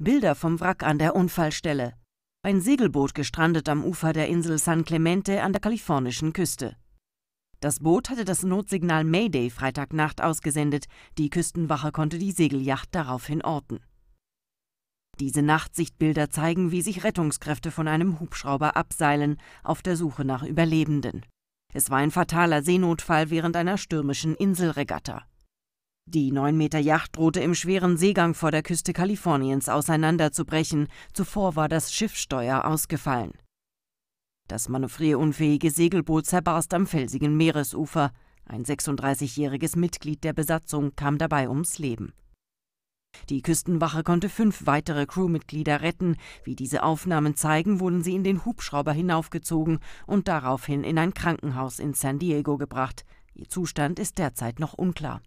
Bilder vom Wrack an der Unfallstelle. Ein Segelboot gestrandet am Ufer der Insel San Clemente an der kalifornischen Küste. Das Boot hatte das Notsignal Mayday Freitagnacht ausgesendet, die Küstenwache konnte die Segelyacht daraufhin orten. Diese Nachtsichtbilder zeigen, wie sich Rettungskräfte von einem Hubschrauber abseilen, auf der Suche nach Überlebenden. Es war ein fataler Seenotfall während einer stürmischen Inselregatta. Die 9-Meter-Yacht drohte im schweren Seegang vor der Küste Kaliforniens auseinanderzubrechen. Zuvor war das Schiffsteuer ausgefallen. Das manövrierunfähige Segelboot zerbarst am felsigen Meeresufer. Ein 36-jähriges Mitglied der Besatzung kam dabei ums Leben. Die Küstenwache konnte fünf weitere Crewmitglieder retten. Wie diese Aufnahmen zeigen, wurden sie in den Hubschrauber hinaufgezogen und daraufhin in ein Krankenhaus in San Diego gebracht. Ihr Zustand ist derzeit noch unklar.